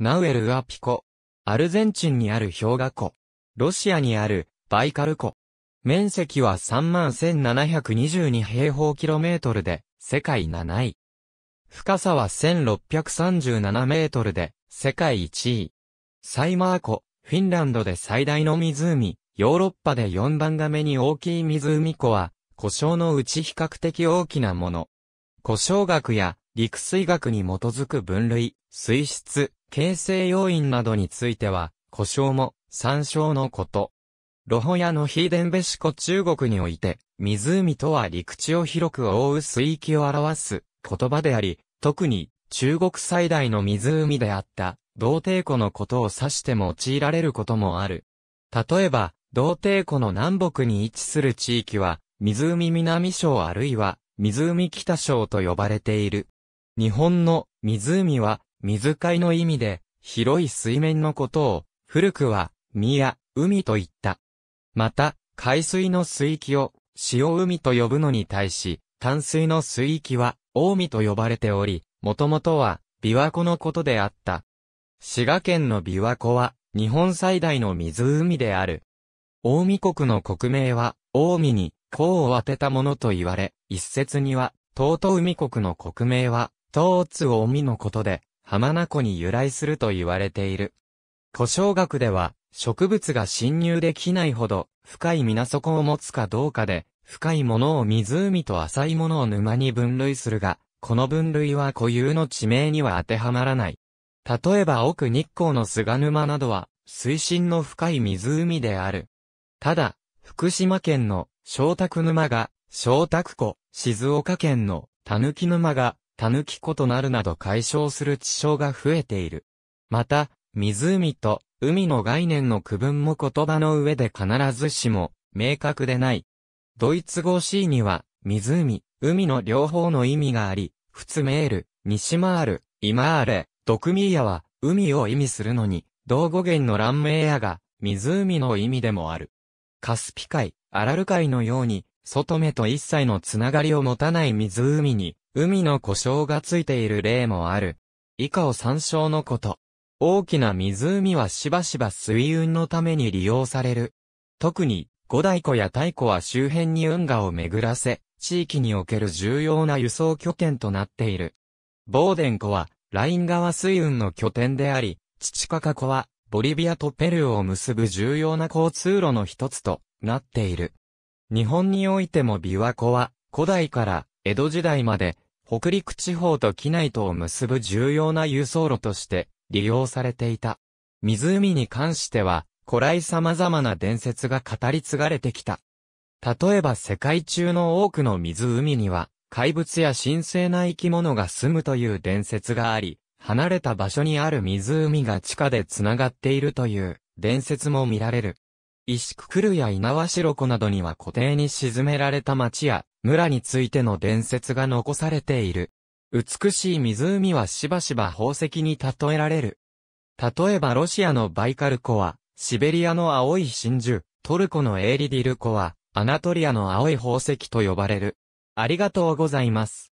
ナウエル・アピコ。アルゼンチンにある氷河湖。ロシアにあるバイカル湖。面積は31,722平方キロメートルで、世界7位。深さは1637メートルで、世界1位。サイマー湖、フィンランドで最大の湖、ヨーロッパで4番が目に大きい湖湖は、故障のうち比較的大きなもの。故障学や陸水学に基づく分類、水質、形成要因などについては、故障も参照のこと。ロホヤの非伝べし湖中国において、湖とは陸地を広く覆う水域を表す言葉であり、特に中国最大の湖であった同帝湖のことを指して用いられることもある。例えば、同帝湖の南北に位置する地域は、湖南省あるいは湖北省と呼ばれている。日本の湖は水海の意味で、広い水面のことを、古くは、宮、や、海と言った。また、海水の水域を、潮海と呼ぶのに対し、淡水の水域は、大海と呼ばれており、もともとは、琵琶湖のことであった。滋賀県の琵琶湖は、日本最大の湖である。大海国の国名は、大海に、甲を当てたものと言われ、一説には、東都海国の国名は、東津大海のことで、浜名湖に由来すると言われている。古生学では、植物が侵入できないほど、深い水底を持つかどうかで、深いものを湖と浅いものを沼に分類するが、この分類は固有の地名には当てはまらない。例えば奥日光の菅沼などは、水深の深い湖である。ただ、福島県の、小宅沼が、小宅湖、静岡県の、たぬき沼が、狸子となるなど解消する地象が増えている。また、湖と海の概念の区分も言葉の上で必ずしも明確でない。ドイツ語 C には、湖、海の両方の意味があり、普通メール、西マール、イマーレ、ドクミーヤは、海を意味するのに、同語源の乱名やが、湖の意味でもある。カスピ海、アラル海のように、外目と一切のつながりを持たない湖に、海の故障がついている例もある。以下を参照のこと。大きな湖はしばしば水運のために利用される。特に、五大湖や太湖は周辺に運河を巡らせ、地域における重要な輸送拠点となっている。ボーデン湖は、ライン川水運の拠点であり、チチカカ湖は、ボリビアとペルーを結ぶ重要な交通路の一つとなっている。日本においても琵琶湖は、古代から江戸時代まで北陸地方と機内とを結ぶ重要な輸送路として利用されていた。湖に関しては、古来様々な伝説が語り継がれてきた。例えば世界中の多くの湖には、怪物や神聖な生き物が住むという伝説があり、離れた場所にある湖が地下で繋がっているという伝説も見られる。石くくるや猪苗代湖などには湖底に沈められた町や村についての伝説が残されている。美しい湖はしばしば宝石に例えられる。例えばロシアのバイカル湖は、シベリアの青い真珠、トルコのエーリディル湖は、アナトリアの青い宝石と呼ばれる。ありがとうございます。